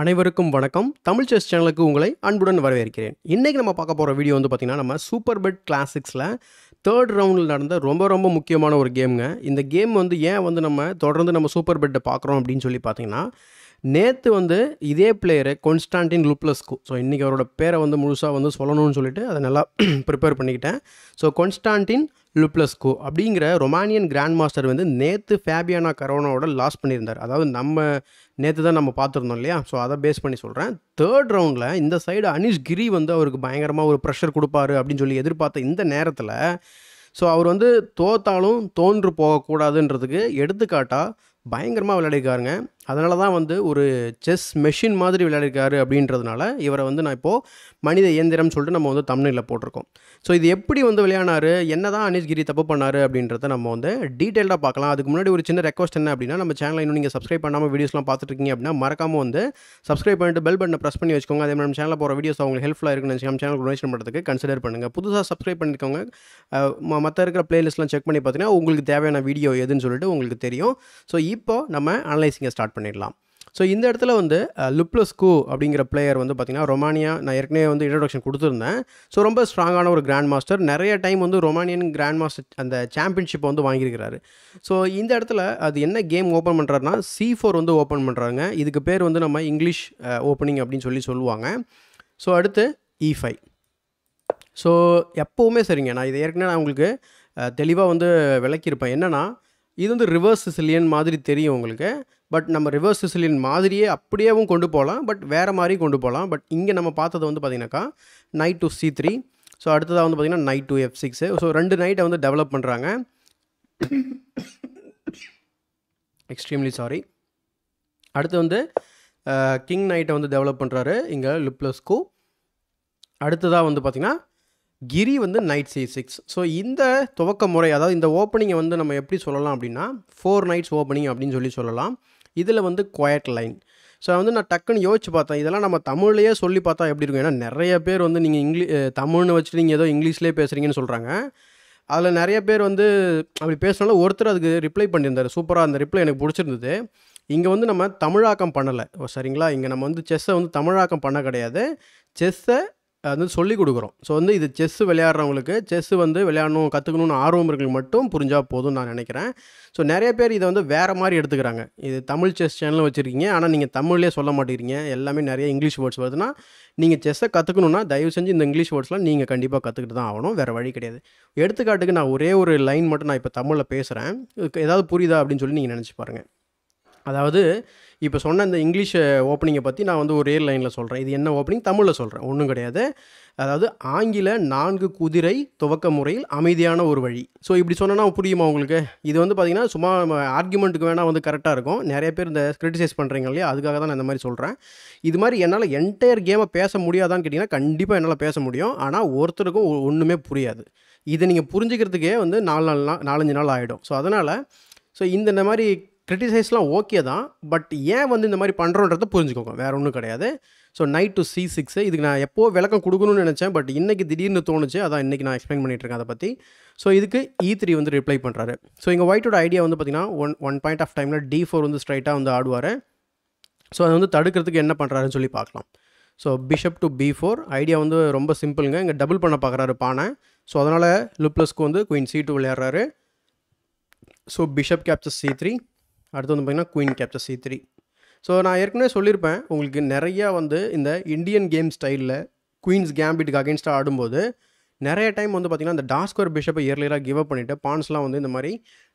அனைவருக்கும் வணக்கம் தமிழ் செஸ் சேனலுக்கு உங்களை அன்புடன் வரவேற்கிறேன் இன்றைக்கி நம்ம பார்க்க போகிற வீடியோ வந்து பார்த்திங்கன்னா நம்ம சூப்பர் பெட் கிளாசிக்ஸில் தேர்ட் ரவுண்டில் நடந்த ரொம்ப ரொம்ப முக்கியமான ஒரு கேமுங்க இந்த கேம் வந்து ஏன் வந்து நம்ம தொடர்ந்து நம்ம சூப்பர் பெட்டை பார்க்குறோம் அப்படின்னு சொல்லி பார்த்திங்கன்னா நேற்று வந்து இதே பிளேயரு கொன்ஸ்டான்டின் லுப்லஸ்கு ஸோ இன்றைக்கி அவரோட பேரை வந்து முழுசாக வந்து சொல்லணும்னு சொல்லிட்டு அதை நல்லா ப்ரிப்பேர் பண்ணிக்கிட்டேன் ஸோ கொன்ஸ்டான்டின் லுப்லஸ்கு அப்படிங்கிற ரொமானியன் கிராண்ட் மாஸ்டர் வந்து நேற்று ஃபேபியானா கரோனாவோட லாஸ் பண்ணியிருந்தார் அதாவது நம்ம நேற்று தான் நம்ம பார்த்துருந்தோம் இல்லையா ஸோ அதை பேஸ் பண்ணி சொல்கிறேன் தேர்ட் ரவுண்டில் இந்த சைடு அனிஷ் கிரி வந்து அவருக்கு பயங்கரமாக ஒரு ப்ரெஷர் கொடுப்பாரு அப்படின்னு சொல்லி எதிர்பார்த்த இந்த நேரத்தில் ஸோ அவர் வந்து தோத்தாலும் தோன்று போகக்கூடாதுன்றதுக்கு எடுத்துக்காட்டாக பயங்கரமாக விளையாடிக்காருங்க அதனால தான் வந்து ஒரு செஸ் மெஷின் மாதிரி விளையாடிருக்காரு அப்படின்றதுனால இவரை வந்து நான் இப்போது மனித இயந்திரம் சொல்லிட்டு நம்ம வந்து தமிழில் போட்டிருக்கோம் ஸோ இது எப்படி வந்து விளையாடினாரு என்ன தான் கிரி தப்பு பண்ணார் அப்படின்றத நம்ம வந்து டீட்டெயில்டாக பார்க்கலாம் அதுக்கு முன்னாடி ஒரு சின்ன ரெக்வஸ்ட் என்ன அப்படின்னா நம்ம சேனலை இன்னும் நீங்கள் சப்ஸ்கிரைப் பண்ணாமல் வீடியோஸ்லாம் பார்த்துட்டு இருக்கீங்க அப்படின்னா மறக்காமல் வந்து சப்ஸ்கிரைப் பண்ணிட்டு பெல் பட்டனை ப்ரெஸ் பண்ணி வச்சுக்கோங்க அதே மாதிரி நம்ம சேனலில் போகிற வீடியோஸ் அவங்களுக்கு ஹெல்ப்ஃபுல்லாக இருக்குன்னு சேனல் டொனேஷன் பண்ணுறதுக்கு கன்சிடர் பண்ணுங்கள் புதுசாக சப்ஸ்கிரைப் பண்ணிக்கோங்க மற்ற இருக்கிற பிளேலிஸ்ட்லாம் செக் பண்ணி பார்த்தீங்கன்னா உங்களுக்கு தேவையான வீடியோ எதுன்னு சொல்லிட்டு உங்களுக்கு தெரியும் ஸோ இப்போ நம்ம அனலைசிங்கை ஸ்டார்ட் ஸ்டார்ட் பண்ணிடலாம் ஸோ இந்த இடத்துல வந்து கூ அப்படிங்கிற பிளேயர் வந்து பார்த்திங்கன்னா ரொமானியா நான் ஏற்கனவே வந்து இன்ட்ரடக்ஷன் கொடுத்துருந்தேன் ஸோ ரொம்ப ஸ்ட்ராங்கான ஒரு கிராண்ட் மாஸ்டர் நிறைய டைம் வந்து ரொமானியன் கிராண்ட் மாஸ்டர் அந்த சாம்பியன்ஷிப்பை வந்து வாங்கியிருக்கிறாரு ஸோ இந்த இடத்துல அது என்ன கேம் ஓப்பன் பண்ணுறாருனா சி ஃபோர் வந்து ஓப்பன் பண்ணுறாங்க இதுக்கு பேர் வந்து நம்ம இங்கிலீஷ் ஓப்பனிங் அப்படின்னு சொல்லி சொல்லுவாங்க ஸோ அடுத்து இ e ஃபைவ் ஸோ எப்போவுமே சரிங்க நான் இதை ஏற்கனவே நான் உங்களுக்கு தெளிவாக வந்து விளக்கியிருப்பேன் என்னென்னா இது வந்து ரிவர்ஸ் சிலியன் மாதிரி தெரியும் உங்களுக்கு பட் நம்ம ரிவர்ஸ் சிசிலின் மாதிரியே அப்படியேவும் கொண்டு போகலாம் பட் வேறு மாதிரி கொண்டு போகலாம் பட் இங்கே நம்ம பார்த்தது வந்து பார்த்திங்கனாக்கா knight to C three so அடுத்ததாக வந்து பார்த்திங்கன்னா knight to F six so ரெண்டு நைட்டை வந்து டெவலப் பண்ணுறாங்க எக்ஸ்ட்ரீம்லி சாரி அடுத்து வந்து கிங் நைட்டை வந்து டெவலப் பண்ணுறாரு இங்கே லிப்ளஸ்கோ அடுத்ததாக வந்து பார்த்திங்கன்னா கிரி வந்து நைட் சி சிக்ஸ் ஸோ இந்த துவக்க முறை அதாவது இந்த ஓப்பனிங்கை வந்து நம்ம எப்படி சொல்லலாம் அப்படின்னா ஃபோர் நைட்ஸ் ஓப்பனிங் அப்படின்னு சொல்லி சொல்லலாம் இதில் வந்து குவாய்ட் லைன் ஸோ வந்து நான் டக்குன்னு யோசிச்சு பார்த்தேன் இதெல்லாம் நம்ம தமிழ்லேயே சொல்லி பார்த்தா எப்படி இருக்கும் ஏன்னா நிறைய பேர் வந்து நீங்கள் இங்கிலீ தமிழ்னு வச்சுட்டு நீங்கள் ஏதோ இங்கிலீஷ்லேயே பேசுகிறீங்கன்னு சொல்கிறாங்க அதில் நிறைய பேர் வந்து அப்படி பேசினால ஒருத்தர் அதுக்கு ரிப்ளை பண்ணியிருந்தார் சூப்பராக அந்த ரிப்ளை எனக்கு பிடிச்சிருந்தது இங்கே வந்து நம்ம தமிழாக்கம் பண்ணலை சரிங்களா இங்கே நம்ம வந்து செஸ்ஸை வந்து தமிழாக்கம் பண்ண கிடையாது செஸ்ஸை அது வந்து சொல்லிக் கொடுக்குறோம் ஸோ வந்து இது செஸ் விளையாடுறவங்களுக்கு செஸ் வந்து விளையாடணும் கற்றுக்கணும்னு ஆர்வம் இருக்கிறவங்க மட்டும் புரிஞ்சால் போதும்னு நான் நினைக்கிறேன் ஸோ நிறைய பேர் இதை வந்து வேறு மாதிரி எடுத்துக்கிறாங்க இது தமிழ் செஸ் சேனலும் வச்சுருக்கீங்க ஆனால் நீங்கள் தமிழ்லேயே சொல்ல மாட்டேங்கிறீங்க எல்லாமே நிறைய இங்கிலீஷ் வேர்ட்ஸ் வருதுன்னா நீங்கள் செஸ்ஸை கற்றுக்கணுன்னா தயவு செஞ்சு இந்த இங்கிலீஷ் வேர்ட்ஸ்லாம் நீங்கள் கண்டிப்பாக கற்றுக்கிட்டு தான் ஆகணும் வேறு வழி கிடையாது எடுத்துக்காட்டுக்கு நான் ஒரே ஒரு லைன் மட்டும் நான் இப்போ தமிழில் பேசுகிறேன் ஏதாவது புரியுதா அப்படின்னு சொல்லி நீங்கள் நினச்சி பாருங்கள் அதாவது இப்போ சொன்ன இந்த இங்கிலீஷ் ஓப்பனிங்கை பற்றி நான் வந்து ஒரு ஏர் லைனில் சொல்கிறேன் இது என்ன ஓப்பனிங் தமிழில் சொல்கிறேன் ஒன்றும் கிடையாது அதாவது ஆங்கில நான்கு குதிரை துவக்க முறையில் அமைதியான ஒரு வழி ஸோ இப்படி சொன்னால் புரியுமா உங்களுக்கு இது வந்து பார்த்திங்கன்னா சும்மா ஆர்குமெண்ட்டுக்கு வேணால் வந்து கரெக்டாக இருக்கும் நிறைய பேர் இந்த கிரிட்டிசைஸ் பண்ணுறீங்க இல்லையா அதுக்காக தான் நான் இந்த மாதிரி சொல்கிறேன் இது மாதிரி என்னால் என்டையர் கேமை பேச முடியாதான்னு கேட்டிங்கன்னா கண்டிப்பாக என்னால் பேச முடியும் ஆனால் ஒருத்தருக்கும் ஒன்றுமே புரியாது இதை நீங்கள் புரிஞ்சுக்கிறதுக்கே வந்து நாலு நாள் நாலஞ்சு நாள் ஆகிடும் ஸோ அதனால் ஸோ இந்த மாதிரி கிரிட்டிசைஸ்லாம் ஓகே தான் பட் ஏன் வந்து இந்த மாதிரி பண்ணுறோன்றத புரிஞ்சுக்கோங்க வேறு ஒன்றும் கிடையாது so knight to C six இதுக்கு நான் எப்போ விளக்கம் கொடுக்கணும்னு நினச்சேன் பட் இன்றைக்கி திடீர்னு தோணுச்சு அதான் இன்றைக்கி நான் எக்ஸ்பிளைன் இருக்கேன் அதை பற்றி ஸோ இதுக்கு இ e த்ரீ வந்து ரிப்ளை பண்ணுறாரு ஸோ எங்கள் ஒயிட்டோட ஐடியா வந்து பார்த்திங்கன்னா ஒன் ஒன் பாயிண்ட் ஆஃப் டைமில் டி ஃபோர் வந்து ஸ்ட்ரைட்டாக வந்து ஆடுவார் ஸோ அதை வந்து தடுக்கிறதுக்கு என்ன பண்ணுறாருன்னு சொல்லி பார்க்கலாம் so bishop to B four idea வந்து ரொம்ப சிம்பிளுங்க இங்கே டபுள் பண்ண பார்க்குறாரு பானை ஸோ அதனால் லுப்ளஸ்க்கு வந்து குயின் சி டூ விளையாடுறாரு so bishop capture C three அடுத்து வந்து பார்த்திங்கன்னா queen capture C three so நான் ஏற்கனவே சொல்லியிருப்பேன் உங்களுக்கு நிறையா வந்து இந்த இந்தியன் கேம் ஸ்டைலில் குயின்ஸ் கேம்பிட்டுக்கு அகேன்ஸ்டாக ஆடும்போது நிறைய டைம் வந்து பார்த்திங்கன்னா அந்த டாஸ்கோர் பிஷப்பை இயர்லியராக கிவ் அப் பண்ணிவிட்டு பான்ஸ்லாம் வந்து இந்த மாதிரி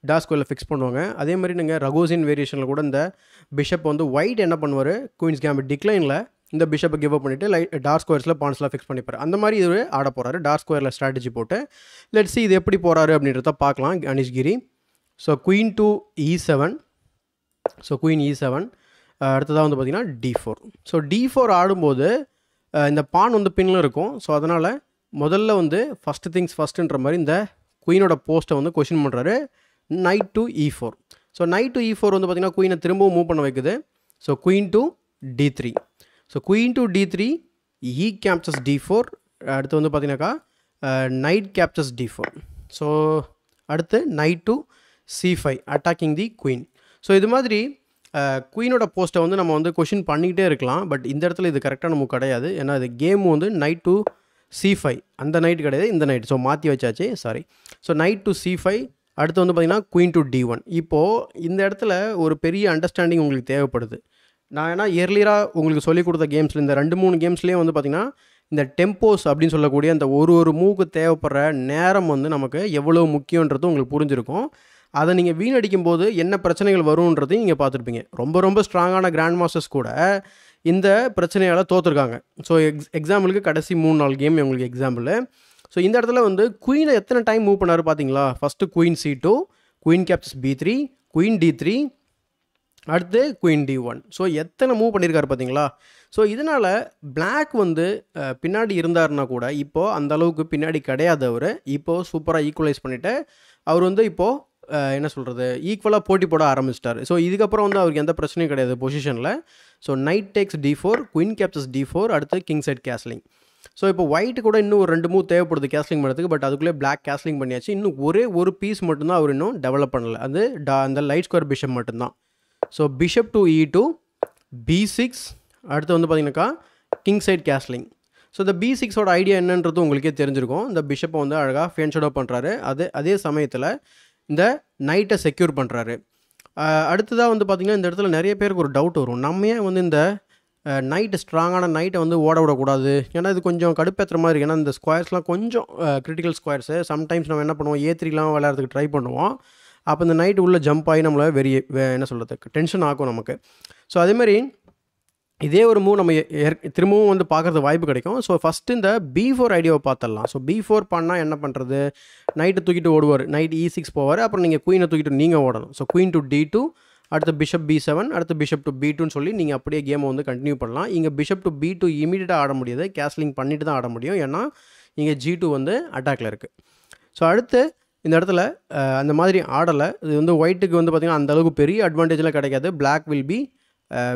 டாஸ்கோரில் ஃபிக்ஸ் பண்ணுவாங்க அதே மாதிரி நீங்கள் ரகோசின் வேரியேஷனில் கூட இந்த பிஷப் வந்து ஒயிட் என்ன பண்ணுவார் குயின்ஸ் கேம்பிட் டிக்ளைனில் இந்த பிஷப்பை கிவ் அப் பண்ணிவிட்டு லைட் டார்க் ஸ்கொயர்ஸில் பான்ஸ்லாம் ஃபிக்ஸ் பண்ணிப்பார் அந்த மாதிரி இது ஆட போகிறாரு டார்க் ஸ்கொயரில் ஸ்ட்ராட்டஜி போட்டு லெட்ஸ் இது எப்படி போகிறாரு அப்படின்றத பார்க்கலாம் கணேஷ்கிரி so queen to E seven so queen E seven அடுத்ததாக வந்து பார்த்திங்கன்னா D four so D four ஆடும்போது uh, இந்த பான் வந்து பின்னில் இருக்கும் ஸோ அதனால் முதல்ல வந்து ஃபஸ்ட்டு திங்ஸ் ஃபஸ்ட்டுன்ற மாதிரி இந்த குயினோட போஸ்ட்டை வந்து கொஷின் பண்ணுறாரு knight to E four so knight to E four வந்து பார்த்திங்கன்னா குயினை திரும்பவும் மூவ் பண்ண வைக்குது so queen to D three so queen to D three E captures D four அடுத்து வந்து பார்த்திங்கனாக்கா knight captures D four so அடுத்து knight to C five attacking the queen so இது மாதிரி குயினோட போஸ்ட்டை வந்து நம்ம வந்து கொஷின் பண்ணிக்கிட்டே இருக்கலாம் பட் இந்த இடத்துல இது கரெக்டாக நமக்கு கிடையாது ஏன்னா இது கேம் வந்து நைட் டு சி ஃபைவ் அந்த நைட் கிடையாது இந்த நைட் ஸோ மாற்றி வச்சாச்சு sorry so knight to C five அடுத்து வந்து பார்த்திங்கன்னா குயின் டு டி ஒன் இப்போது இந்த இடத்துல ஒரு பெரிய அண்டர்ஸ்டாண்டிங் உங்களுக்கு தேவைப்படுது நான் ஏன்னா இயர்லியராக உங்களுக்கு சொல்லிக் கொடுத்த கேம்ஸில் இந்த ரெண்டு மூணு கேம்ஸ்லேயே வந்து பார்த்திங்கன்னா இந்த டெம்போஸ் அப்படின்னு சொல்லக்கூடிய அந்த ஒரு ஒரு மூவுக்கு தேவைப்படுற நேரம் வந்து நமக்கு எவ்வளோ முக்கியன்றது உங்களுக்கு புரிஞ்சிருக்கும் அதை நீங்கள் வீணடிக்கும் போது என்ன பிரச்சனைகள் வரும்ன்றதையும் நீங்கள் பார்த்துருப்பீங்க ரொம்ப ரொம்ப ஸ்ட்ராங்கான கிராண்ட் மாஸ்டர்ஸ் கூட இந்த பிரச்சனையால் தோற்றுருக்காங்க ஸோ எக்ஸ் எக்ஸாம்பிளுக்கு கடைசி மூணு நாலு கேம் உங்களுக்கு எக்ஸாம்பிள் ஸோ இந்த இடத்துல வந்து குயினை எத்தனை டைம் மூவ் பண்ணார் பார்த்தீங்களா first queen C two queen captures B three queen D three அடுத்து குயின் டி ஒன் ஸோ எத்தனை மூவ் பண்ணியிருக்காரு பார்த்தீங்களா ஸோ இதனால் பிளாக் வந்து பின்னாடி இருந்தாருன்னா கூட இப்போது அந்தளவுக்கு பின்னாடி கிடையாது அவர் இப்போது சூப்பராக ஈக்குவலைஸ் பண்ணிவிட்டு அவர் வந்து இப்போது என்ன சொல்கிறது ஈக்குவலாக போட்டி போட ஆரம்பிச்சிட்டார் ஸோ இதுக்கப்புறம் வந்து அவருக்கு எந்த பிரச்சனையும் கிடையாது பொசிஷனில் so knight takes D four queen captures D four அடுத்து கிங் சைட் கேஸ்லிங் ஸோ இப்போ ஒயிட் கூட இன்னும் ஒரு ரெண்டு மூணு தேவைப்படுது கேஸ்லிங் பண்ணுறதுக்கு பட் அதுக்குள்ளே பிளாக் கேஸ்லிங் பண்ணியாச்சு இன்னும் ஒரே ஒரு பீஸ் மட்டும்தான் அவர் இன்னும் டெவலப் பண்ணலை அது டா அந்த லைட் ஸ்கொயர் பிஷப் மட்டும்தான் so bishop to E two B six அடுத்து வந்து பார்த்திங்கனாக்கா கிங் சைட் கேஸ்லிங் ஸோ இந்த பி சிக்ஸோட ஐடியா என்னன்றது உங்களுக்கே தெரிஞ்சிருக்கும் இந்த பிஷப்பை வந்து அழகாக ஃபேன்ஷோட பண்ணுறாரு அது அதே சமயத்தில் இந்த நைட்டை செக்யூர் பண்ணுறாரு அடுத்ததாக வந்து பார்த்திங்கன்னா இந்த இடத்துல நிறைய பேருக்கு ஒரு டவுட் வரும் நம்ம ஏன் வந்து இந்த நைட்டு ஸ்ட்ராங்கான நைட்டை வந்து ஓட விடக்கூடாது ஏன்னா இது கொஞ்சம் கடுப்பேற்றுற மாதிரி ஏன்னா இந்த ஸ்கொயர்ஸ்லாம் கொஞ்சம் கிரிட்டிக்கல் ஸ்கொயர்ஸு சம்டைம்ஸ் நம்ம என்ன பண்ணுவோம் ஏத்திரிக்கலாம் விளையாடுறதுக்கு ட்ரை பண்ணுவோம் அப்போ இந்த நைட்டு உள்ளே ஜம்ப் ஆகி நம்மளை வெறிய என்ன சொல்கிறதுக்கு டென்ஷன் ஆகும் நமக்கு ஸோ அதேமாதிரி இதே ஒரு மூவ் நம்ம திரும்பவும் வந்து பார்க்குறது வாய்ப்பு கிடைக்கும் ஸோ ஃபஸ்ட்டு இந்த பி ஃபோர் ஐடியாவை பார்த்துடலாம் ஸோ பி ஃபோர் பண்ணால் என்ன பண்ணுறது நைட்டு தூக்கிட்டு ஓடுவார் நைட் இ e சிக்ஸ் போவார் அப்புறம் நீங்கள் குயினை தூக்கிட்டு நீங்கள் ஓடணும் so queen to D two அடுத்து பிஷப் பி செவன் அடுத்து பிஷப் டு பி டூன்னு சொல்லி நீங்கள் அப்படியே கேமை வந்து கண்டினியூ பண்ணலாம் இங்கே பிஷப் டு பி டூ இமீடியட்டாக ஆட முடியாது கேஸ்லிங் பண்ணிட்டு தான் ஆட முடியும் ஏன்னா இங்கே ஜி டூ வந்து அட்டாக்ல இருக்குது ஸோ அடுத்து இந்த இடத்துல அந்த மாதிரி ஆடலை இது வந்து ஒயிட்டுக்கு வந்து பார்த்திங்கன்னா அந்தளவுக்கு பெரிய அட்வான்டேஜ்லாம் கிடைக்காது black will be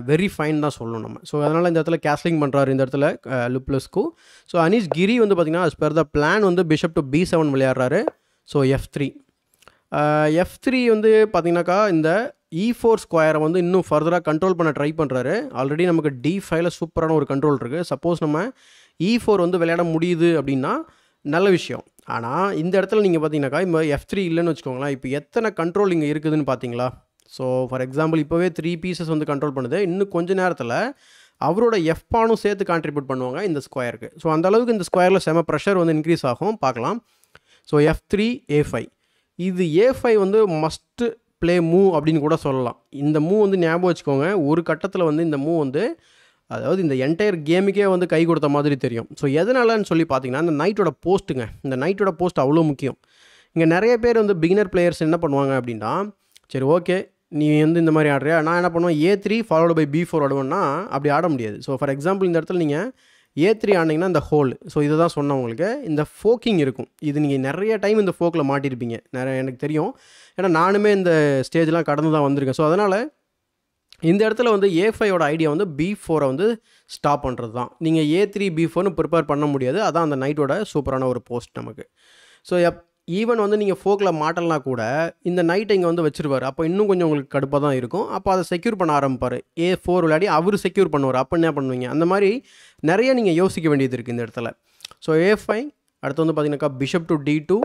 very fine தான் சொல்லணும் நம்ம ஸோ அதனால் இந்த இடத்துல கேஸ்லிங் பண்ணுறாரு இந்த இடத்துல லுப்ளஸ்க்கு ஸோ அனீஷ் கிரி வந்து பார்த்திங்கன்னா அஸ் பெர் த பிளான் வந்து பிஷப் டு பி செவன் விளையாடுறாரு so F three F three வந்து பார்த்திங்கனாக்கா இந்த இ ஃபோர் ஸ்கொயரை வந்து இன்னும் ஃபர்தராக கண்ட்ரோல் பண்ண ட்ரை பண்ணுறாரு ஆல்ரெடி நமக்கு டி ஃபைவ்ல சூப்பரான ஒரு கண்ட்ரோல் இருக்குது சப்போஸ் நம்ம இ e ஃபோர் வந்து விளையாட முடியுது அப்படின்னா நல்ல விஷயம் ஆனால் இந்த இடத்துல நீங்கள் பார்த்தீங்கன்னாக்கா இப்போ எஃப் த்ரீ இல்லைன்னு வச்சுக்கோங்களேன் இப்போ எத்தனை கண்ட்ரோல் இங்கே இருக்குதுன்னு பார்த்தீங்களா ஸோ ஃபார் எக்ஸாம்பிள் இப்போவே த்ரீ பீசஸ் வந்து கண்ட்ரோல் பண்ணுது இன்னும் கொஞ்ச நேரத்தில் அவரோட எஃப்பானும் சேர்த்து கான்ட்ரிபியூட் பண்ணுவாங்க இந்த ஸ்கொயருக்கு ஸோ அந்த அளவுக்கு இந்த ஸ்கொயரில் செம ப்ரெஷர் வந்து இன்க்ரீஸ் ஆகும் பார்க்கலாம் so F three A five இது ஏ ஃபைவ் வந்து மஸ்ட்டு ப்ளே மூவ் அப்படின்னு கூட சொல்லலாம் இந்த மூவ் வந்து ஞாபகம் வச்சுக்கோங்க ஒரு கட்டத்தில் வந்து இந்த மூவ் வந்து அதாவது இந்த என்டையர் கேமுக்கே வந்து கை கொடுத்த மாதிரி தெரியும் ஸோ எதனாலன்னு சொல்லி பார்த்தீங்கன்னா இந்த நைட்டோட போஸ்ட்டுங்க இந்த நைட்டோட போஸ்ட் அவ்வளோ முக்கியம் இங்கே நிறைய பேர் வந்து பிகினர் பிளேயர்ஸ் என்ன பண்ணுவாங்க அப்படின்னா சரி ஓகே நீ வந்து இந்த மாதிரி ஆடுறியா நான் என்ன பண்ணுவேன் A three followed by B four ஆடுவேன்னா அப்படி ஆட முடியாது ஸோ ஃபார் எக்ஸாம்பிள் இந்த இடத்துல நீங்கள் ஏ த்ரீ ஆனிங்கன்னா இந்த ஹோல் ஸோ இதை தான் சொன்னேன் உங்களுக்கு இந்த ஃபோக்கிங் இருக்கும் இது நீங்கள் நிறைய டைம் இந்த ஃபோக்கில் மாட்டியிருப்பீங்க நிறைய எனக்கு தெரியும் ஏன்னா நானுமே இந்த ஸ்டேஜ்லாம் கடந்து தான் வந்திருக்கேன் ஸோ அதனால் இந்த இடத்துல வந்து ஏ ஃபைவோட ஐடியா வந்து பி ஃபோரை வந்து ஸ்டாப் பண்ணுறது தான் நீங்கள் ஏ த்ரீ பி ஃபோர்னு ப்ரிப்பேர் பண்ண முடியாது அதான் அந்த நைட்டோட சூப்பரான ஒரு போஸ்ட் நமக்கு ஸோ எப் ஈவன் வந்து நீங்கள் ஃபோக்கில் மாட்டலனா கூட இந்த நைட்டை இங்கே வந்து வச்சிருவார் அப்போ இன்னும் கொஞ்சம் உங்களுக்கு கடுப்பாக தான் இருக்கும் அப்போ அதை செக்யூர் பண்ண ஆரம்பிப்பார் ஏ ஃபோர் விளையாடி அவர் செக்யூர் பண்ணுவார் அப்போ என்ன பண்ணுவீங்க அந்த மாதிரி நிறைய நீங்கள் யோசிக்க வேண்டியது இருக்குது இந்த இடத்துல ஸோ ஏ ஃபைவ் அடுத்து வந்து பார்த்தீங்கன்னாக்கா பிஷப் டு டி டூ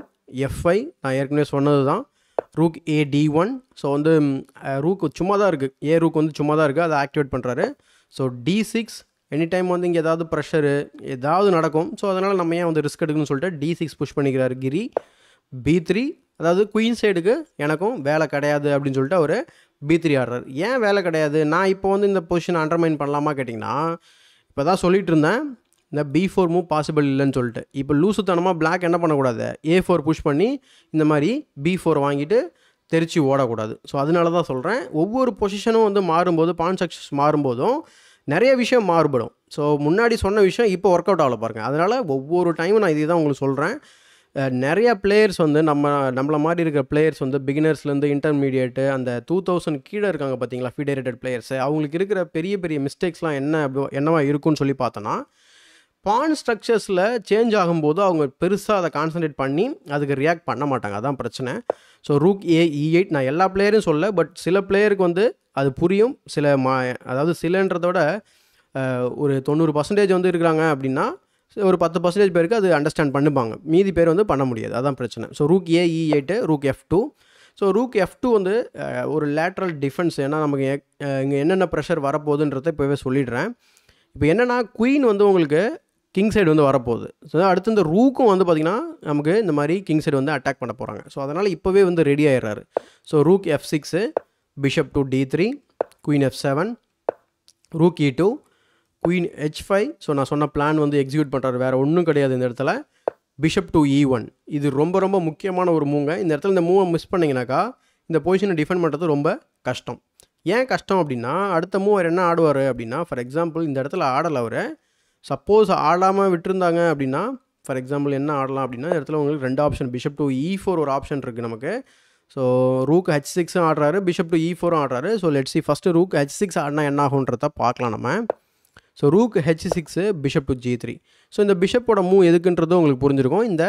எஃப்ஐ நான் ஏற்கனவே சொன்னது தான் rook A D one so வந்து ரூக் சும்மா தான் இருக்குது ஏ ரூக் வந்து சும்மா தான் இருக்குது அதை ஆக்டிவேட் பண்ணுறாரு so D six any time வந்து இங்கே ஏதாவது ப்ரெஷரு ஏதாவது நடக்கும் ஸோ அதனால் நம்ம ஏன் வந்து ரிஸ்க் எடுக்கணும்னு சொல்லிட்டு டி சிக்ஸ் புஷ் பண்ணிக்கிறார் கிரி பி த்ரீ அதாவது குயின் சைடுக்கு எனக்கும் வேலை கிடையாது அப்படின்னு சொல்லிட்டு அவர் பி த்ரீ ஆடுறார் ஏன் வேலை கிடையாது நான் இப்போ வந்து இந்த பொசிஷன் அண்டர்மைன் பண்ணலாமா கேட்டிங்கன்னா இப்போ தான் சொல்லிகிட்டு இருந்தேன் இந்த பி ஃபோர் மூவ் பாசிபிள் இல்லைன்னு சொல்லிட்டு இப்போ லூசுத்தனமாக பிளாக் என்ன பண்ணக்கூடாது ஏ ஃபோர் புஷ் பண்ணி இந்த மாதிரி பி ஃபோர் வாங்கிட்டு தெரிச்சு ஓடக்கூடாது ஸோ அதனால தான் சொல்கிறேன் ஒவ்வொரு பொசிஷனும் வந்து மாறும்போது பான் சக்ஸஸ் மாறும்போதும் நிறைய விஷயம் மாறுபடும் ஸோ முன்னாடி சொன்ன விஷயம் இப்போ ஒர்க் அவுட் ஆகல பாருங்கள் அதனால் ஒவ்வொரு டைமும் நான் இதை தான் உங்களுக்கு சொல்கிறேன் நிறைய பிளேயர்ஸ் வந்து நம்ம நம்மளை மாதிரி இருக்கிற பிளேயர்ஸ் வந்து பிகினர்ஸ்லேருந்து இன்டர்மீடியேட்டு அந்த டூ தௌசண்ட் கீழே இருக்காங்க பார்த்தீங்களா ஃபீடரேட்டட் பிளேயர்ஸ் அவங்களுக்கு இருக்கிற பெரிய பெரிய மிஸ்டேக்ஸ்லாம் என்ன என்னவா இருக்குன்னு சொல்லி பார்த்தோன்னா பான் ஸ்ட்ரக்சர்ஸில் சேஞ்ச் ஆகும்போது அவங்க பெருசாக அதை கான்சன்ட்ரேட் பண்ணி அதுக்கு ரியாக்ட் பண்ண மாட்டாங்க அதான் பிரச்சனை so rook A E eight நான் எல்லா பிளேயரும் சொல்ல பட் சில பிளேயருக்கு வந்து அது புரியும் சில மா அதாவது சிலன்றதோட ஒரு தொண்ணூறு பர்சன்டேஜ் வந்து இருக்கிறாங்க அப்படின்னா ஒரு பத்து பர்சன்டேஜ் பேருக்கு அது அண்டர்ஸ்டாண்ட் பண்ணுவாங்க மீதி பேர் வந்து பண்ண முடியாது அதான் பிரச்சனை so rook A E eight rook F two so rook F two வந்து ஒரு லேட்ரல் டிஃபென்ஸ் ஏன்னா நமக்கு இங்கே என்னென்ன ப்ரெஷர் வரப்போகுதுன்றத இப்போவே சொல்லிடுறேன் இப்போ என்னென்னா குயின் வந்து உங்களுக்கு கிங் சைடு வந்து வரப்போகுது ஸோ அடுத்து இந்த ரூக்கும் வந்து பார்த்திங்கன்னா நமக்கு இந்த மாதிரி கிங் சைடு வந்து அட்டாக் பண்ண போகிறாங்க ஸோ அதனால் இப்போவே வந்து ரெடி ஆகிடுறாரு so rook F six bishop to D three queen F seven rook E two queen H five so நான் சொன்ன பிளான் வந்து எக்ஸிக்யூட் பண்ணுறாரு வேறு ஒன்றும் கிடையாது இந்த இடத்துல பிஷப் டு இ ஒன் இது ரொம்ப ரொம்ப முக்கியமான ஒரு மூங்க இந்த இடத்துல இந்த மூவை மிஸ் பண்ணிங்கனாக்கா இந்த பொசிஷனை டிஃபெண்ட் பண்ணுறது ரொம்ப கஷ்டம் ஏன் கஷ்டம் அப்படின்னா அடுத்த மூவர் என்ன ஆடுவார் அப்படின்னா ஃபார் எக்ஸாம்பிள் இந்த இடத்துல ஆடலை அவர் சப்போஸ் ஆடாமல் விட்டுருந்தாங்க அப்படின்னா ஃபார் எக்ஸாம்பிள் என்ன ஆடலாம் அப்படின்னா இந்த இடத்துல உங்களுக்கு ரெண்டு option bishop to E four ஒரு ஆப்ஷன் இருக்குது நமக்கு ஸோ ரூக் ஹச் சிக்ஸும் ஆடுறாரு பிஷப் டு இ ஃபோரும் ஆடுறாரு so let's first rook H six ஆடினா என்ன ஆகுன்றத பார்க்கலாம் நம்ம so rook H six bishop to G three so இந்த பிஷப்போட மூவ் எதுக்குன்றது உங்களுக்கு புரிஞ்சிருக்கும் இந்த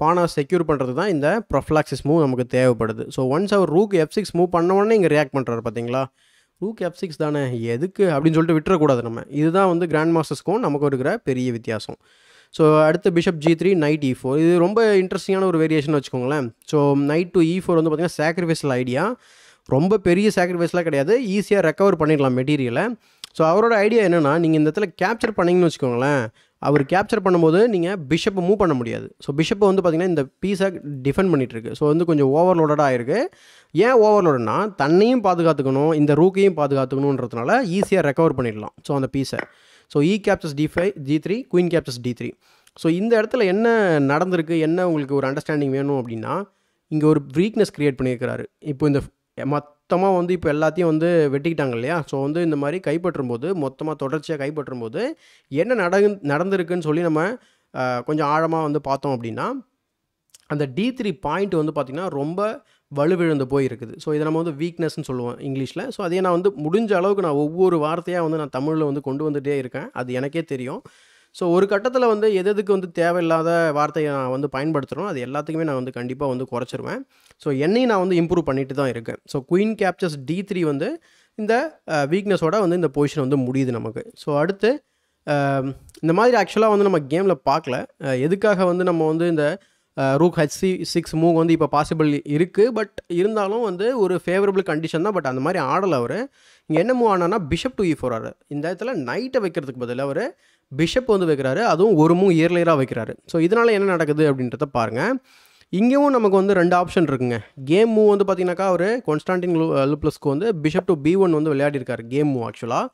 பானை செக்யூர் பண்ணுறது தான் இந்த ப்ரொஃப்ளாக்சிஸ் மூவ் நமக்கு தேவைப்படுது ஸோ ஒன்ஸ் அவர் ரூக் எஃப் சிக்ஸ் மூவ் பண்ண உடனே இங்கே ரியாக்ட் பண்ணுறாரு பார்த்தீங்களா ரூக் எஃப் சிக்ஸ் தானே எதுக்கு அப்படின்னு சொல்லிட்டு விட்டுறக்கூடாது நம்ம இதுதான் வந்து கிராண்ட் மாஸ்டர்ஸ்க்கும் நமக்கு இருக்கிற பெரிய வித்தியாசம் ஸோ அடுத்து bishop G three knight E four இது ரொம்ப இன்ட்ரெஸ்டிங்கான ஒரு வேரியேஷன் வச்சுக்கோங்களேன் so knight to E four வந்து பார்த்திங்கன்னா சாக்ரிஃபைஸில் ஐடியா ரொம்ப பெரிய சாக்ரிஃபைஸ்லாம் கிடையாது ஈஸியாக ரெக்கவர் பண்ணிடலாம் மெட்டீரியலை ஸோ அவரோட ஐடியா என்னென்னா நீங்கள் இந்த இடத்துல கேப்சர் பண்ணிங்கன்னு வச்சுக்கோங்களேன் அவர் கேப்சர் பண்ணும்போது நீங்கள் பிஷப்பை மூவ் பண்ண முடியாது ஸோ பிஷப்பை வந்து பார்த்திங்கன்னா இந்த பீஸை டிஃபெண்ட் பண்ணிகிட்ருக்கு ஸோ வந்து கொஞ்சம் ஓவர்லோடடாக இருக்குது ஏன் ஓவர்லோடுனா தன்னையும் பாதுகாத்துக்கணும் இந்த ரூக்கையும் பாதுகாத்துக்கணுன்றதுனால ஈஸியாக ரெக்கவர் பண்ணிடலாம் ஸோ அந்த பீஸை so E captures D five G three queen captures D three so இந்த இடத்துல என்ன நடந்திருக்கு என்ன உங்களுக்கு ஒரு அண்டர்ஸ்டாண்டிங் வேணும் அப்படின்னா இங்கே ஒரு வீக்னஸ் க்ரியேட் பண்ணியிருக்கிறாரு இப்போ இந்த மொத்தமாக வந்து இப்போ எல்லாத்தையும் வந்து வெட்டிக்கிட்டாங்க இல்லையா ஸோ வந்து இந்த மாதிரி கைப்பற்றும் போது மொத்தமாக தொடர்ச்சியாக கைப்பற்றும் போது என்ன நட நடந்திருக்குன்னு சொல்லி நம்ம கொஞ்சம் ஆழமாக வந்து பார்த்தோம் அப்படின்னா அந்த டி த்ரீ பாயிண்ட் வந்து பார்த்திங்கன்னா ரொம்ப வலுவிழந்து போயிருக்குது ஸோ இதை நம்ம வந்து வீக்னஸ்ன்னு சொல்லுவோம் இங்கிலீஷில் ஸோ அதே நான் வந்து முடிஞ்ச அளவுக்கு நான் ஒவ்வொரு வார்த்தையாக வந்து நான் தமிழில் வந்து கொண்டு வந்துகிட்டே இருக்கேன் அது எனக்கே தெரியும் ஸோ ஒரு கட்டத்தில் வந்து எது எதுக்கு வந்து தேவையில்லாத வார்த்தையை நான் வந்து பயன்படுத்துகிறோம் அது எல்லாத்துக்குமே நான் வந்து கண்டிப்பாக வந்து குறைச்சிருவேன் ஸோ என்னையும் நான் வந்து இம்ப்ரூவ் பண்ணிட்டு தான் இருக்கேன் so queen captures D three வந்து இந்த வீக்னஸோட வந்து இந்த பொசிஷன் வந்து முடியுது நமக்கு ஸோ அடுத்து இந்த மாதிரி ஆக்சுவலாக வந்து நம்ம கேமில் பார்க்கல எதுக்காக வந்து நம்ம வந்து இந்த ரூக் ஹச்சி சிக்ஸ் மூவ் வந்து இப்போ பாசிபிள் இருக்குது பட் இருந்தாலும் வந்து ஒரு ஃபேவரபிள் கண்டிஷன் தான் பட் அந்த மாதிரி ஆடலை அவர் இங்கே என்ன மூவ் ஆனால் bishop to E four or இந்த இடத்துல நைட்டை வைக்கிறதுக்கு பதில் அவர் பிஷப் வந்து வைக்கிறாரு அதுவும் ஒரு மூ இயர் வைக்கிறாரு ஸோ இதனால் என்ன நடக்குது அப்படின்றத பாருங்கள் இங்கேயும் நமக்கு வந்து ரெண்டு ஆப்ஷன் இருக்குங்க கேம் மூவ் வந்து பார்த்தீங்கன்னாக்கா அவர் கான்ஸ்டான்டின் லூப்ளஸ்க்கு வந்து பிஷப் டு பி ஒன் வந்து விளையாடிருக்காரு கேம் மூவ் ஆக்சுவலாக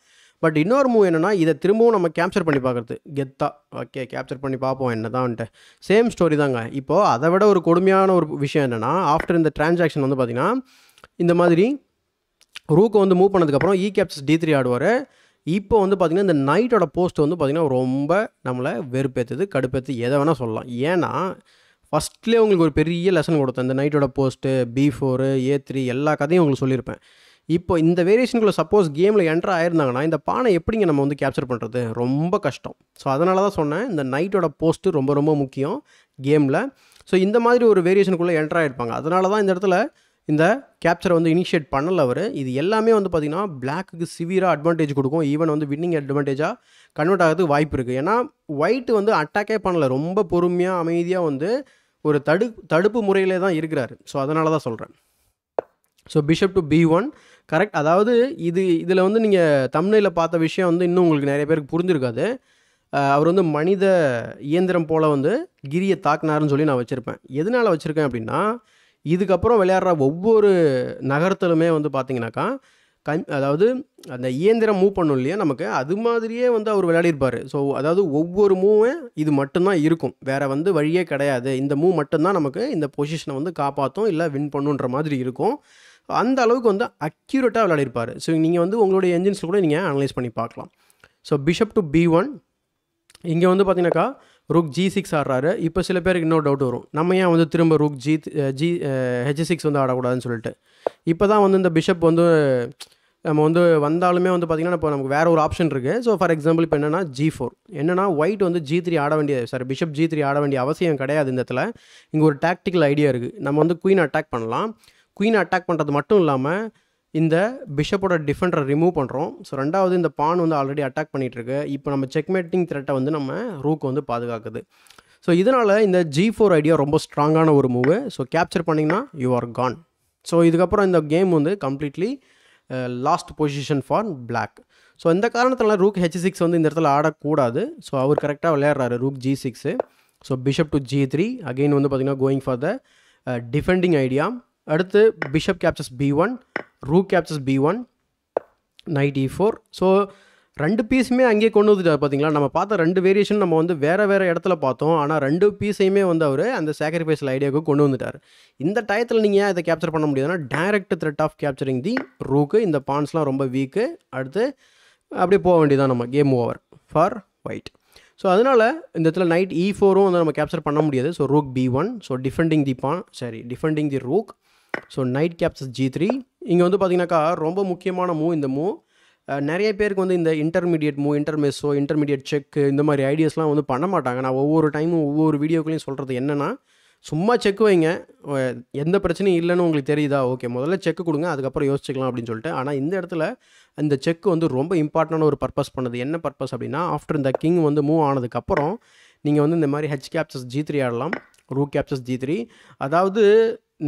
பட் இன்னொரு மூவ் என்னென்னா இதை திரும்பவும் நம்ம கேப்சர் பண்ணி பார்க்குறது கெத்தா ஓகே கேப்சர் பண்ணி பார்ப்போம் என்ன தான்ட்டு சேம் ஸ்டோரி தாங்க இப்போது அதை விட ஒரு கொடுமையான ஒரு விஷயம் என்னென்னா ஆஃப்டர் இந்த டிரான்சாக்ஷன் வந்து பார்த்திங்கன்னா இந்த மாதிரி ரூக்கை வந்து மூவ் பண்ணதுக்கப்புறம் இ கேப்சஸ் டி த்ரீ ஆடுவார் இப்போ வந்து பார்த்திங்கன்னா இந்த நைட்டோட போஸ்ட் வந்து பார்த்திங்கன்னா ரொம்ப நம்மளை வெறுப்பேற்றுது கடுப்பேற்று எதை வேணால் சொல்லலாம் ஏன்னா ஃபஸ்ட்லேயே உங்களுக்கு ஒரு பெரிய லெசன் கொடுத்தேன் இந்த நைட்டோட post B four A three எல்லா கதையும் உங்களுக்கு சொல்லியிருப்பேன் இப்போ இந்த வேரியேஷனுக்குள்ளே சப்போஸ் கேமில் என்ட்ரு ஆயிருந்தாங்கன்னா இந்த பானை எப்படிங்க நம்ம வந்து கேப்சர் பண்ணுறது ரொம்ப கஷ்டம் ஸோ அதனால தான் சொன்னேன் இந்த நைட்டோட போஸ்ட்டு ரொம்ப ரொம்ப முக்கியம் கேமில் ஸோ இந்த மாதிரி ஒரு வேரியேஷனுக்குள்ளே என்ட்ரு ஆகிருப்பாங்க அதனால தான் இந்த இடத்துல இந்த கேப்சரை வந்து இனிஷியேட் பண்ணல அவர் இது எல்லாமே வந்து பார்த்திங்கன்னா பிளாக்குக்கு சிவியராக அட்வான்டேஜ் கொடுக்கும் ஈவன் வந்து வின்னிங் அட்வான்டேஜாக கன்வெர்ட் ஆகிறதுக்கு வாய்ப்பு இருக்குது ஏன்னா ஒயிட் வந்து அட்டாக்கே பண்ணலை ரொம்ப பொறுமையாக அமைதியாக வந்து ஒரு தடு தடுப்பு முறையிலே தான் இருக்கிறார் ஸோ அதனால தான் சொல்கிறேன் so bishop to B one correct அதாவது இது இதில் வந்து நீங்கள் தமிழில் பார்த்த விஷயம் வந்து இன்னும் உங்களுக்கு நிறைய பேருக்கு புரிஞ்சிருக்காது அவர் வந்து மனித இயந்திரம் போல் வந்து கிரியை தாக்குனாருன்னு சொல்லி நான் வச்சுருப்பேன் எதனால் வச்சுருக்கேன் அப்படின்னா இதுக்கப்புறம் விளையாடுற ஒவ்வொரு நகரத்திலுமே வந்து பார்த்திங்கனாக்கா கம் அதாவது அந்த இயந்திரம் மூவ் பண்ணும் இல்லையா நமக்கு அது மாதிரியே வந்து அவர் விளையாடிருப்பார் ஸோ அதாவது ஒவ்வொரு மூவே இது மட்டும்தான் இருக்கும் வேறு வந்து வழியே கிடையாது இந்த மூவ் மட்டும்தான் நமக்கு இந்த பொசிஷனை வந்து காப்பாற்றும் இல்லை வின் பண்ணுன்ற மாதிரி இருக்கும் அந்த அளவுக்கு வந்து அக்யூரேட்டாக விளையாடிருப்பார் ஸோ நீங்கள் வந்து உங்களுடைய என்ஜின்ஸில் கூட நீங்கள் அனலைஸ் பண்ணி பார்க்கலாம் so bishop to B one இங்கே வந்து பார்த்தீங்கன்னாக்கா ருக் ஜி சிக்ஸ் ஆடுறாரு இப்போ சில பேருக்கு இன்னொரு டவுட் வரும் நம்ம ஏன் வந்து திரும்ப rook G G H six வந்து ஆடக்கூடாதுன்னு சொல்லிட்டு இப்போ தான் வந்து இந்த பிஷப் வந்து நம்ம வந்து வந்தாலுமே வந்து பார்த்திங்கன்னா இப்போ நமக்கு வேறு ஒரு ஆப்ஷன் இருக்குது ஸோ ஃபார் எக்ஸாம்பிள் இப்போ என்னென்னா ஜி ஃபோர் என்னென்னா ஒயிட் வந்து ஜி த்ரீ ஆட வேண்டிய சாரி பிஷப் ஜி த்ரீ ஆட வேண்டிய அவசியம் கிடையாது இந்த இடத்துல இங்கே ஒரு டாக்டிக்கல் ஐடியா இருக்குது நம்ம வந்து குயின் அட்டாக் பண்ணலாம் குயின் அட்டாக் பண்ணுறது மட்டும் இல்லாமல் இந்த பிஷப்போட டிஃபெண்டரை ரிமூவ் பண்ணுறோம் ஸோ ரெண்டாவது இந்த பான் வந்து ஆல்ரெடி அட்டாக் பண்ணிகிட்ருக்கு இப்போ நம்ம செக்மேட்டிங் த்ரெட்டை வந்து நம்ம ரூக் வந்து பாதுகாக்குது ஸோ இதனால் இந்த ஜி ஃபோர் ஐடியா ரொம்ப ஸ்ட்ராங்கான ஒரு மூவு ஸோ கேப்சர் பண்ணிங்கன்னா யூ ஆர் கான் ஸோ இதுக்கப்புறம் இந்த கேம் வந்து completely lost position for black so இந்த காரணத்தினால ரூக் ஹெச் சிக்ஸ் வந்து இந்த இடத்துல ஆடக்கூடாது ஸோ அவர் கரெக்டாக விளையாடுறாரு rook G six so bishop to G three again வந்து பார்த்திங்கன்னா going for the defending idea அடுத்து bishop captures B one rook captures B one knight E four so ரெண்டு பீஸுமே அங்கேயே கொண்டு வந்துட்டார் பார்த்தீங்களா நம்ம பார்த்த ரெண்டு வேரியேஷன் நம்ம வந்து வேறு வேறு இடத்துல பார்த்தோம் ஆனால் ரெண்டு பீஸையுமே வந்து அவர் அந்த சாக்ரிஃபைஸில் ஐடியாவுக்கு கொண்டு வந்துட்டார் இந்த டயத்தில் நீங்கள் இதை கேப்சர் பண்ண முடியாதுன்னா direct threat of capturing the rook இந்த பான்ஸ்லாம் ரொம்ப வீக்கு அடுத்து அப்படியே போக வேண்டியதான் நம்ம game over for white so அதனால் இந்த இடத்துல நைட் இ ஃபோரும் வந்து நம்ம கேப்சர் பண்ண முடியாது so rook B one so defending the pawn sorry defending the rook so knight captures G three இங்கே வந்து பார்த்திங்கனாக்கா ரொம்ப முக்கியமான மூவ் இந்த மூவ் நிறைய பேருக்கு வந்து இந்த intermediate move intermezzo intermediate check இந்த மாதிரி ஐடியாஸ்லாம் வந்து பண்ண மாட்டாங்க நான் ஒவ்வொரு டைமும் ஒவ்வொரு வீடியோக்குலையும் சொல்கிறது என்னென்னா சும்மா செக் வைங்க எந்த பிரச்சனையும் இல்லைன்னு உங்களுக்கு தெரியுதா ஓகே முதல்ல செக் கொடுங்க அதுக்கப்புறம் யோசிச்சுக்கலாம் அப்படின்னு சொல்லிட்டு ஆனால் இந்த இடத்துல இந்த செக் வந்து ரொம்ப இம்பார்ட்டண்டான ஒரு பர்பஸ் பண்ணுது என்ன பர்பஸ் அப்படின்னா ஆஃப்டர் இந்த கிங் வந்து மூவ் ஆனதுக்கப்புறம் நீங்கள் வந்து இந்த மாதிரி ஹெச் கேப்சஸ் ஜி த்ரீ ஆடலாம் ரூ கேப்சஸ் ஜி த்ரீ அதாவது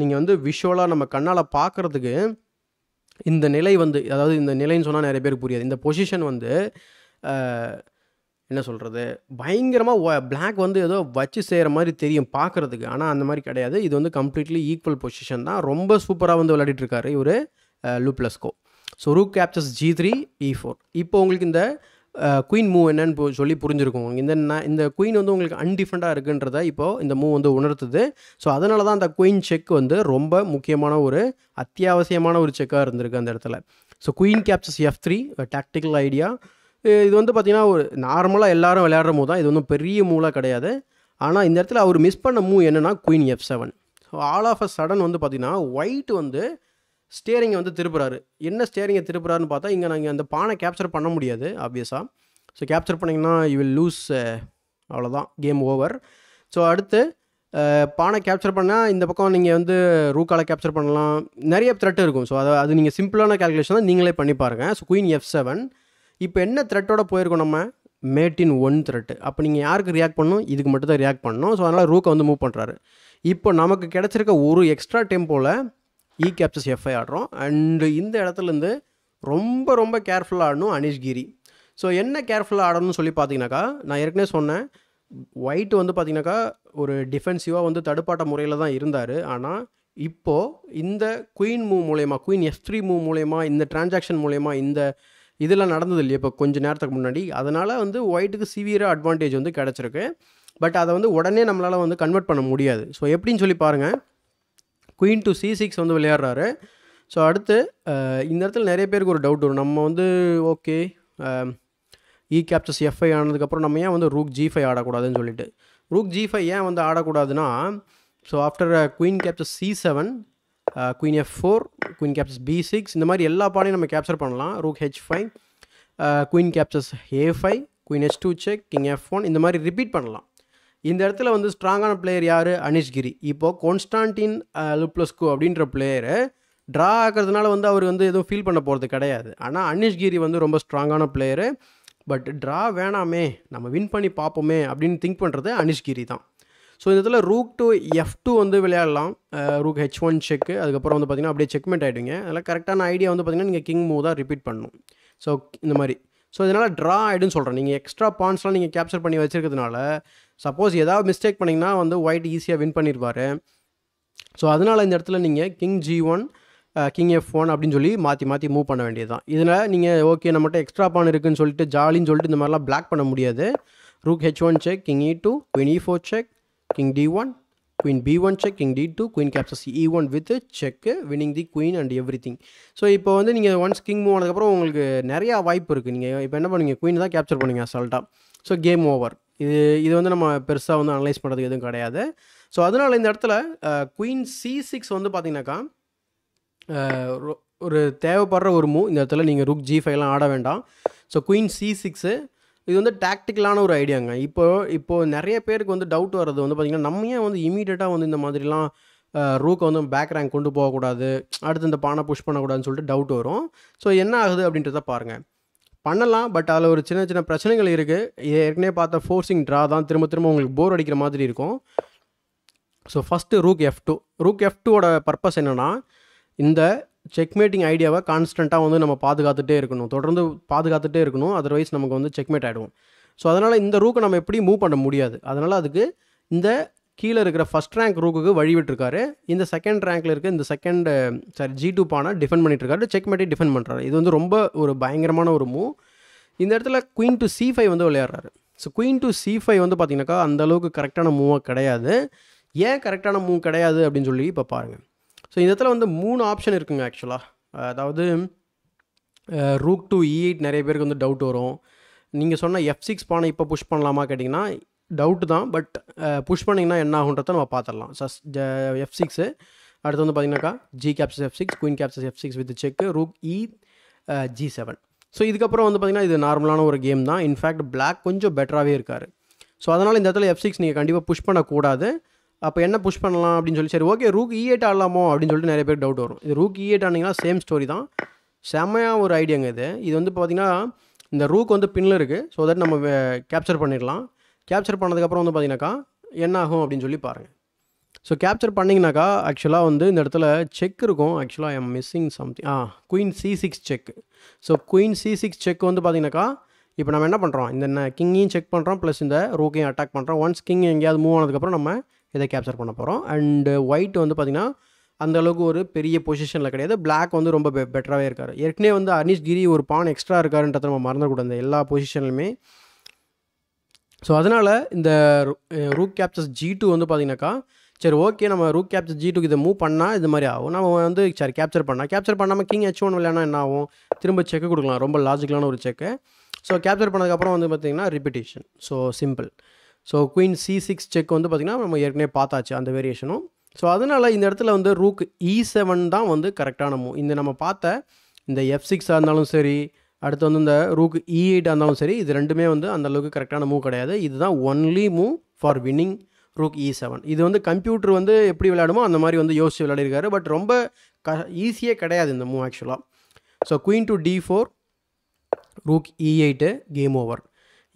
நீங்கள் வந்து விஷுவலாக நம்ம கண்ணால் பார்க்குறதுக்கு இந்த நிலை வந்து அதாவது இந்த நிலைன்னு சொன்னால் நிறைய பேருக்கு புரியாது இந்த பொசிஷன் வந்து என்ன சொல்கிறது பயங்கரமாக பிளாக் வந்து ஏதோ வச்சு செய்கிற மாதிரி தெரியும் பார்க்குறதுக்கு ஆனால் அந்த மாதிரி கிடையாது இது வந்து கம்ப்ளீட்லி ஈக்குவல் பொசிஷன் தான் ரொம்ப சூப்பராக வந்து விளையாடிட்டு இருக்காரு இவர் Lupulescu so rook captures g three e four இப்போ உங்களுக்கு இந்த குயின் மூவ் என்னன்னு சொல்லி புரிஞ்சிருக்கும் இந்த இந்த குயின் வந்து உங்களுக்கு அன்டிஃபரெண்ட்டாக இருக்குன்றத இப்போது இந்த மூவ் வந்து உணர்த்துது ஸோ அதனால தான் அந்த குயின் செக் வந்து ரொம்ப முக்கியமான ஒரு அத்தியாவசியமான ஒரு செக்காக இருந்திருக்கு அந்த இடத்துல so queen captures f three tactical idea இது வந்து பார்த்திங்கன்னா ஒரு நார்மலாக எல்லாரும் விளையாடுற மூவ் தான் இது ஒன்றும் பெரிய மூவாக கிடையாது ஆனால் இந்த இடத்துல அவர் மிஸ் பண்ண மூவ் என்னென்னா queen F seven so all of a sudden வந்து பார்த்திங்கன்னா ஒயிட் வந்து ஸ்டேரிங்கை வந்து திருப்புறாரு என்ன ஸ்டேரிங்கை திருப்புறாருன்னு பார்த்தா இங்கே நாங்கள் அந்த பானை கேப்சர் பண்ண முடியாது ஆப்வியஸாக ஸோ கேப்சர் பண்ணிங்கன்னா யூ வில் லூஸ் அவ்வளோதான் கேம் ஓவர் ஸோ அடுத்து பானை கேப்சர் பண்ணால் இந்த பக்கம் நீங்கள் வந்து ரூக்கால கேப்சர் பண்ணலாம் நிறைய த்ரெட் இருக்கும் ஸோ அதை அது நீங்கள் சிம்பிளான கேல்குலேஷன் தான் நீங்களே பண்ணி பாருங்கள் ஸோ குயின் எஃப் செவன் இப்போ என்ன த்ரெட்டோட போயிருக்கோம் நம்ம மேட்டின் ஒன் த்ரெட்டு அப்போ நீங்கள் யாருக்கு ரியாக்ட் பண்ணணும் இதுக்கு மட்டும் தான் ரியாக்ட் பண்ணணும் ஸோ அதனால் ரூக்கை வந்து மூவ் பண்ணுறாரு இப்போ நமக்கு கிடச்சிருக்க ஒரு எக்ஸ்ட்ரா டெம்போவில் இ கேப்சஸ் எஃப்ஐ ஆடுறோம் அண்டு இந்த இடத்துலேருந்து ரொம்ப ரொம்ப கேர்ஃபுல்லாக ஆடணும் அனிஷ் கிரி ஸோ என்ன கேர்ஃபுல்லாக ஆடணும்னு சொல்லி பார்த்தீங்கன்னாக்கா நான் ஏற்கனவே சொன்னேன் ஒயிட் வந்து பார்த்தீங்கன்னாக்கா ஒரு டிஃபென்சிவாக வந்து தடுப்பாட்ட முறையில் தான் இருந்தார் ஆனால் இப்போது இந்த குயின் மூவ் மூலயமா குயின் எஃப் த்ரீ மூவ் மூலயமா இந்த டிரான்சாக்ஷன் மூலயமா இந்த இதெல்லாம் நடந்தது இல்லையா இப்போ கொஞ்சம் நேரத்துக்கு முன்னாடி அதனால் வந்து ஒயிட்டுக்கு சிவியராக அட்வான்டேஜ் வந்து கிடச்சிருக்கு பட் அதை வந்து உடனே நம்மளால் வந்து கன்வெர்ட் பண்ண முடியாது ஸோ எப்படின்னு சொல்லி பாருங்கள் குயின் டு சி சிக்ஸ் வந்து விளையாடுறாரு ஸோ அடுத்து இந்த இடத்துல நிறைய பேருக்கு ஒரு டவுட் வரும் நம்ம வந்து ஓகே இ கேப்சஸ் எஃப்ஐ ஆனதுக்கப்புறம் நம்ம ஏன் வந்து ரூக் ஜி ஃபை ஆடக்கூடாதுன்னு சொல்லிட்டு ரூக் ஜி ஃபை ஏன் வந்து ஆடக்கூடாதுன்னா so after queen captures c seven queen f four queen captures b six இந்த மாதிரி எல்லா பாடையும் நம்ம கேப்சர் பண்ணலாம் rook h five queen captures a five queen h two check king f one இந்த மாதிரி ரிப்பீட் பண்ணலாம் இந்த இடத்துல வந்து ஸ்ட்ராங்கான பிளேயர் யார் அனிஷ்கிரி இப்போது கான்ஸ்டான்டின் லுப்ளஸ்கு அப்படின்ற பிளேயரு ட்ரா ஆக்கிறதுனால வந்து அவர் வந்து எதுவும் ஃபீல் பண்ண போகிறது கிடையாது ஆனால் அனிஷ்கிரி வந்து ரொம்ப ஸ்ட்ராங்கான பிளேயரு பட் ட்ரா வேணாமே நம்ம வின் பண்ணி பார்ப்போமே அப்படின்னு திங்க் பண்ணுறது அனிஷ்கிரி தான் ஸோ இந்த இடத்துல ரூக் டூ எஃப் டூ வந்து விளையாடலாம் ரூக் ஹெச் ஒன் செக் அதுக்கப்புறம் வந்து பார்த்திங்கன்னா அப்படியே செக்மெண்ட் ஆகிடுங்க அதில் கரெக்டான ஐடியா வந்து பார்த்திங்கன்னா நீங்கள் கிங் மூவ் தான் ரிப்பீட் பண்ணணும் ஸோ இந்த மாதிரி ஸோ இதனால் ட்ரா ஆகிடுன்னு சொல்கிறேன் நீங்கள் எக்ஸ்ட்ரா பாயிண்ட்ஸ்லாம் நீங்கள் கேப்சர் பண்ணி வச்சுருக்கிறதுனால சப்போஸ் ஏதாவது மிஸ்டேக் பண்ணிங்கன்னா வந்து ஒயிட் ஈஸியாக வின் பண்ணிருப்பாரு ஸோ அதனால் இந்த இடத்துல நீங்கள் king g one king f one அப்படின்னு சொல்லி மாற்றி மாற்றி மூவ் பண்ண வேண்டியது தான் இதில் நீங்கள் ஓகே நம்மகிட்ட எக்ஸ்ட்ரா பான் இருக்குன்னு சொல்லிட்டு ஜாலின்னு சொல்லிட்டு இந்த மாதிரிலாம் பிளாக் பண்ண முடியாது rook h one check king e two queen e four check king d one queen b one check king d two queen captures e one with check winning the queen and everything so இப்போ வந்து நீங்கள் once king move ஆனதுக்கப்புறம் உங்களுக்கு நிறையா வாய்ப்பு இருக்குது நீங்கள் இப்போ என்ன பண்ணுங்கள் குயின் தான் கேப்சர் பண்ணுங்கள் அசால்ட்டாக ஸோ கேம் ஓவர் இது இது வந்து நம்ம பெருசாக வந்து அனலைஸ் பண்ணுறதுக்கு எதுவும் கிடையாது ஸோ அதனால் இந்த இடத்துல குயின் சி சிக்ஸ் வந்து பார்த்தீங்கன்னாக்கா ஒரு தேவைப்படுற ஒரு மூ இந்த இடத்துல நீங்கள் ருக் ஜி ஃபைவ்லாம் ஆட வேண்டாம் ஸோ குயின் சி சிக்ஸு இது வந்து டாக்டிக்கலான ஒரு ஐடியாங்க இப்போது இப்போது நிறைய பேருக்கு வந்து டவுட் வர்றது வந்து பார்த்திங்கன்னா நம்ம ஏன் வந்து இமீடியட்டாக வந்து இந்த மாதிரிலாம் ரூக்கை வந்து பேக் ரேங்க் கொண்டு போகக்கூடாது அடுத்து இந்த பானை புஷ் பண்ணக்கூடாதுன்னு சொல்லிட்டு டவுட் வரும் ஸோ என்ன ஆகுது அப்படின்றத பாருங்கள் பண்ணலாம் பட் அதில் ஒரு சின்ன சின்ன பிரச்சனைகள் இருக்குது ஏற்கனவே பார்த்த ஃபோர்ஸிங் ட்ரா தான் திரும்ப திரும்ப உங்களுக்கு போர் அடிக்கிற மாதிரி இருக்கும் so first rook F two rook f டூவோட பர்பஸ் என்னென்னா இந்த செக்மேட்டிங் ஐடியாவை கான்ஸ்டண்ட்டாக வந்து நம்ம பாதுகாத்துகிட்டே இருக்கணும் தொடர்ந்து பாதுகாத்துகிட்டே இருக்கணும் அதர்வைஸ் நமக்கு வந்து செக்மேட் ஆகிடுவோம் ஸோ அதனால் இந்த ரூக்கை நம்ம எப்படி மூவ் பண்ண முடியாது அதனால் அதுக்கு இந்த கீழே இருக்கிற ஃபஸ்ட் ரேங்க் ரூக்கு வழிவிட்டுருக்காரு இந்த செகண்ட் ரேங்க்கில் இருக்க இந்த செகண்ட் சாரி ஜி டூ பானை டிஃபெண்ட் பண்ணிட்டுருக்காரு செக் மேட்டி டிஃபெண்ட் பண்ணுறாரு இது வந்து ரொம்ப ஒரு பயங்கரமான ஒரு மூவ் இந்த இடத்துல குயின் டு சி ஃபைவ் வந்து விளையாடுறாரு so queen to C five வந்து பார்த்தீங்கன்னாக்கா அந்தளவுக்கு கரெக்டான மூவாக கிடையாது ஏன் கரெக்டான மூவ் கிடையாது அப்படின்னு சொல்லி இப்போ பாருங்கள் ஸோ இந்த இடத்துல வந்து மூணு ஆப்ஷன் இருக்குங்க ஆக்சுவலாக அதாவது ரூக் டு இ எயிட் நிறைய பேருக்கு வந்து டவுட் வரும் நீங்கள் சொன்ன எஃப் சிக்ஸ் பானை இப்போ புஷ் பண்ணலாமா கேட்டிங்கன்னா டவுட்டு தான் பட் புஷ் பண்ணிங்கன்னா என்ன ஆகுன்றத நம்ம பார்த்துடலாம் சஸ் எஃப் சிக்ஸு அடுத்து வந்து பார்த்தீங்கன்னாக்கா g captures f six queen captures f six with check rook e g seven so இதுக்கப்புறம் வந்து பார்த்திங்கன்னா இது நார்மலான ஒரு கேம் தான் இன்ஃபேக்ட் பிளாக் கொஞ்சம் பெட்டராகவே இருக்கார் ஸோ அதனால் இந்த இடத்துல எஃப் சிக்ஸ் நீங்கள் கண்டிப்பாக புஷ் பண்ணக்கூடாது அப்போ என்ன புஷ் பண்ணலாம் அப்படின்னு சொல்லி சரி ஓகே ரூக் இ எயிட் ஆடலாமோ அப்படின்னு சொல்லிட்டு நிறைய பேர் டவுட் வரும் இது ரூக் இ எயிட் ஆனிங்கன்னா சேம் ஸ்டோரி தான் செம்மையாக ஒரு ஐடியாங்க இது இது வந்து பார்த்திங்கன்னா இந்த ரூக் வந்து பின்னில் இருக்குது ஸோ தட் நம்ம கேப்சர் பண்ணிடலாம் கேப்சர் பண்ணதுக்கப்புறம் வந்து பார்த்தீங்கன்னாக்கா என்ன ஆகும் அப்படின்னு சொல்லி பாருங்கள் ஸோ கேப்சர் பண்ணிங்கனாக்கா ஆக்சுவலாக வந்து இந்த இடத்துல செக் இருக்கும் ஆக்சுவலாக I am missing something ah queen c six check so queen c six check வந்து பார்த்தீங்கன்னாக்கா இப்போ நம்ம என்ன பண்ணுறோம் இந்த என்ன கிங்கையும் செக் பண்ணுறோம் ப்ளஸ் இந்த ரூக்கையும் அட்டாக் பண்ணுறோம் ஒன்ஸ் கிங் எங்கேயாவது மூவ் ஆனதுக்கப்புறம் நம்ம இதை கேப்சர் பண்ண போகிறோம் அண்டு ஒயிட் வந்து பார்த்திங்கன்னா அந்த அளவுக்கு ஒரு பெரிய பொசிஷனில் கிடையாது பிளாக் வந்து ரொம்ப பெ பெட்டராகவே இருக்கார் ஏற்கனவே வந்து அனிஷ் கிரி ஒரு பான் எக்ஸ்ட்ரா இருக்காருன்றத நம்ம மறந்துக்கூடாது எல்லா பொசிஷன்லையுமே ஸோ அதனால் இந்த ரூக் கேப்சர்ஸ் ஜி டூ வந்து பார்த்தீங்கன்னாக்கா சரி ஓகே நம்ம ரூக் கேப்சர் ஜி டூக்கு இதை மூவ் பண்ணால் இது மாதிரி ஆகும் நம்ம வந்து சரி கேப்சர் பண்ணால் கேப்சர் பண்ணாமல் கிங் ஹெச் ஒன் என்ன ஆகும் திரும்ப செக் கொடுக்கலாம் ரொம்ப லாஜிக்கலான ஒரு செக்கு ஸோ கேப்சர் பண்ணதுக்கப்புறம் வந்து பார்த்திங்கன்னா repetition so simple so queen c six check வந்து பார்த்திங்கன்னா நம்ம ஏற்கனவே பார்த்தாச்சு அந்த வேரியேஷனும் ஸோ அதனால் இந்த இடத்துல வந்து ரூக் இ செவன் தான் வந்து கரெக்டான மூவ் இந்த நம்ம பார்த்த இந்த எஃப் சிக்ஸாக இருந்தாலும் சரி அடுத்து வந்து இந்த ரூக்கு இ e இருந்தாலும் சரி இது ரெண்டுமே வந்து அந்தளவுக்கு கரெக்டான மூவ் கிடையாது இதுதான் only move for winning rook e seven இது வந்து கம்ப்யூட்டர் வந்து எப்படி விளையாடுமோ அந்த மாதிரி வந்து யோசிச்சு விளையாடிருக்காரு பட் ரொம்ப க ஈஸியே கிடையாது இந்த மூவ் ஆக்சுவலாக so queen to d four rook e eight game over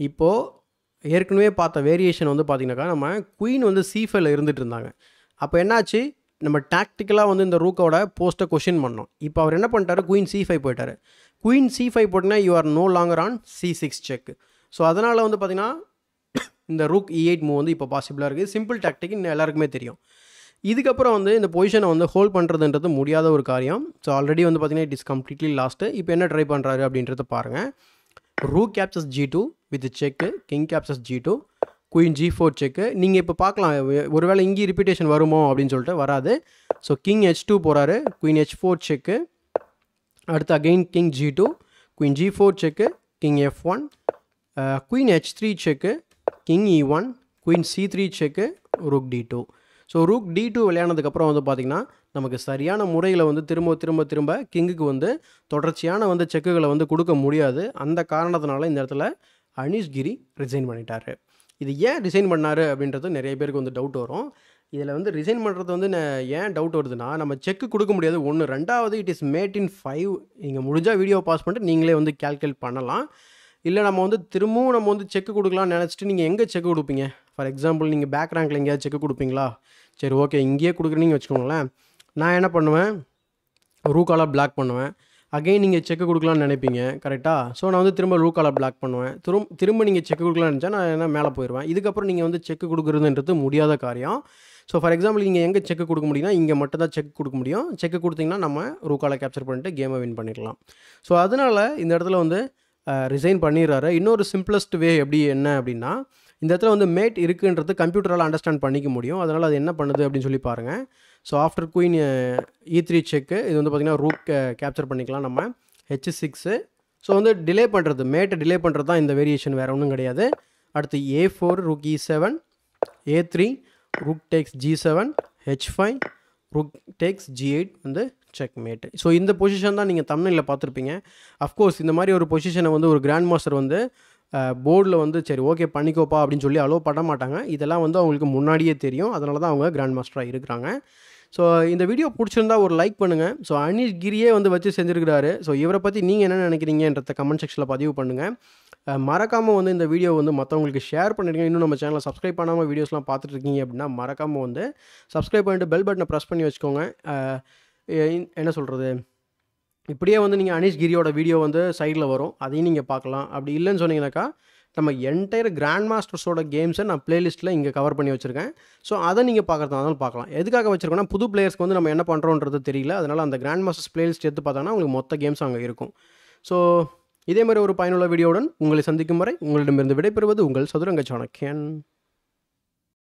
இப்போது ஏற்கனவே பார்த்த வேரியேஷன் வந்து பார்த்தீங்கன்னாக்கா நம்ம குயின் வந்து சீஃபைல இருந்துகிட்டு இருந்தாங்க அப்போ என்னாச்சு நம்ம டாக்டிக்கலாக வந்து இந்த ரூக்கோட போஸ்ட்டை கொஷின் பண்ணோம் இப்போ அவர் என்ன பண்ணிட்டாரு குயின் சி ஃபை போயிட்டார் குயின் சி ஃபைவ் போட்டிங்கன்னா you are no longer on c six check so அதனால் வந்து பார்த்திங்கன்னா இந்த ரூக் இ எயிட் மூவ் வந்து இப்போ பாசிபிளாக இருக்குது சிம்பிள் டாக்டிக் இன்னும் எல்லாருக்குமே தெரியும் இதுக்கப்புறம் வந்து இந்த பொசிஷனை வந்து ஹோல்ட் பண்ணுறதுன்றது முடியாத ஒரு காரியம் ஸோ ஆல்ரெடி வந்து பார்த்திங்கன்னா இட் இஸ் கம்ப்ளீட்லி லாஸ்ட்டு இப்போ என்ன ட்ரை பண்ணுறாரு அப்படின்றத பாருங்கள் rook captures g two with check king captures g two queen g four check நீங்கள் இப்போ பார்க்கலாம் ஒருவேளை இங்கே ரிப்பீட்டேஷன் வருமோ அப்படின்னு சொல்லிட்டு வராது ஸோ கிங் ஹெச் டூ போகிறாரு குயின் ஹெச் ஃபோர் செக்கு அடுத்து again king g two queen g four check king f one queen h three check king e one queen c three check rook d two so rook d two விளையானதுக்கப்புறம் வந்து பார்த்திங்கன்னா நமக்கு சரியான முறையில் வந்து திரும்ப திரும்ப திரும்ப கிங்குக்கு வந்து தொடர்ச்சியான வந்து செக்குகளை வந்து கொடுக்க முடியாது அந்த காரணத்தினால இந்த இடத்துல கிரி ரிசைன் பண்ணிட்டார் இது ஏன் ரிசைன் பண்ணார் அப்படின்றது நிறைய பேருக்கு வந்து டவுட் வரும் இதில் வந்து ரிசைன் பண்ணுறது வந்து ஏன் டவுட் வருதுன்னா நம்ம செக் கொடுக்க முடியாது ஒன்று ரெண்டாவது it is mate in five நீங்கள் முடிஞ்சால் வீடியோ பாஸ் பண்ணிட்டு நீங்களே வந்து கேல்குலேட் பண்ணலாம் இல்லை நம்ம வந்து திரும்பவும் நம்ம வந்து செக் கொடுக்கலாம்னு நினச்சிட்டு நீங்கள் எங்கே செக் கொடுப்பீங்க ஃபார் எக்ஸாம்பிள் நீங்கள் பேக் ரேங்கில் எங்கேயாவது செக் கொடுப்பீங்களா சரி ஓகே இங்கேயே கொடுக்குறீங்க வச்சுக்கோங்களேன் நான் என்ன பண்ணுவேன் ரூ காலர் பிளாக் பண்ணுவேன் அகைன் நீங்கள் செக் கொடுக்கலாம்னு நினைப்பீங்க கரெக்டாக ஸோ நான் வந்து திரும்ப ரூ காலர் பிளாக் பண்ணுவேன் திரும்ப திரும்ப நீங்கள் செக் கொடுக்கலாம்னு நினச்சா நான் என்ன மேலே போயிடுவேன் இதுக்கப்புறம் நீங்கள் வந்து செக் கொடுக்குறதுன்றது முடியாத காரியம் ஸோ ஃபார் எக்ஸாம்பிள் நீங்கள் எங்கே செக் கொடுக்க முடியும்னா இங்கே மட்டும் தான் செக் கொடுக்க முடியும் செக் கொடுத்தீங்கன்னா நம்ம ரூக்கால கேப்சர் பண்ணிட்டு கேமை வின் பண்ணிடலாம் ஸோ அதனால் இந்த இடத்துல வந்து ரிசைன் பண்ணிடுறாரு இன்னொரு சிம்பிளஸ்ட் வே எப்படி என்ன அப்படின்னா இந்த இடத்துல வந்து மேட் இருக்குன்றது கம்ப்யூட்டரால் அண்டர்ஸ்டாண்ட் பண்ணிக்க முடியும் அதனால் அது என்ன பண்ணுது அப்படின்னு சொல்லி பாருங்கள் so after queen e three check இது வந்து பார்த்திங்கன்னா ரூக் கேப்சர் பண்ணிக்கலாம் நம்ம ஹெச் சிக்ஸு ஸோ வந்து டிலே பண்ணுறது மேட்டை டிலே பண்ணுறது தான் இந்த வேரியேஷன் வேறு ஒன்றும் கிடையாது அடுத்து a four rook e seven a three rook takes g seven h five rook takes g eight வந்து செக் மேட் ஸோ இந்த பொசிஷன் தான் நீங்கள் தமிழில் பார்த்துருப்பீங்க அஃப்கோர்ஸ் இந்த மாதிரி ஒரு பொசிஷனை வந்து ஒரு கிராண்ட் மாஸ்டர் வந்து போர்டில் வந்து சரி ஓகே பண்ணிக்கோப்பா அப்படின்னு சொல்லி அலோவ் பண்ண மாட்டாங்க இதெல்லாம் வந்து அவங்களுக்கு முன்னாடியே தெரியும் அதனால தான் அவங்க கிராண்ட் மாஸ்டராக இருக்கிறாங்க ஸோ இந்த வீடியோ பிடிச்சிருந்தா ஒரு லைக் பண்ணுங்கள் ஸோ அனீஷ் கிரியே வந்து வச்சு செஞ்சுருக்கிறாரு ஸோ இவரை பற்றி நீங்கள் என்ன நினைக்கிறீங்கன்றத கமெண்ட் செக்ஷனில் பதிவு பண்ணுங்கள் மறக்காமல் வந்து இந்த வீடியோ வந்து மற்றவங்களுக்கு ஷேர் பண்ணிடுங்க இன்னும் நம்ம சேனலில் சப்ஸ்கிரைப் பண்ணாமல் வீடியோஸ்லாம் பார்த்துட்ருக்கீங்க அப்படின்னா மறக்காமல் வந்து சப்ஸ்கிரைப் பண்ணிட்டு பெல் பட்டனை ப்ரெஸ் பண்ணி வச்சுக்கோங்க என்ன சொல்கிறது இப்படியே வந்து நீங்கள் அனீஷ் கிரியோட வீடியோ வந்து சைடில் வரும் அதையும் நீங்கள் பார்க்கலாம் அப்படி இல்லைன்னு சொன்னீங்கன்னாக்கா நம்ம என்டையர் கிராண்ட் மாஸ்டர்ஸோட கேம்ஸை நான் பிளேலிஸ்ட்டில் இங்கே கவர் பண்ணி வச்சுருக்கேன் ஸோ அதை நீங்கள் பார்க்குறதா இருந்தாலும் பார்க்கலாம் எதுக்காக வச்சுருக்கோன்னா புது பிளேயர்ஸ்க்கு வந்து நம்ம என்ன பண்ணுறோன்றது தெரியல அதனால் அந்த கிராண்ட் மாஸ்டர்ஸ் பிளேலிஸ்ட் எடுத்து பார்த்தோன்னா உங்களுக்கு மொத்த கேம்ஸ் அங்கே இருக்கும் ஸோ இதே மாதிரி ஒரு பயனுள்ள வீடியோவுடன் உங்களை சந்திக்கும் வரை உங்களிடமிருந்து விடைபெறுவது உங்கள் சதுரங்க சாணக்கியன்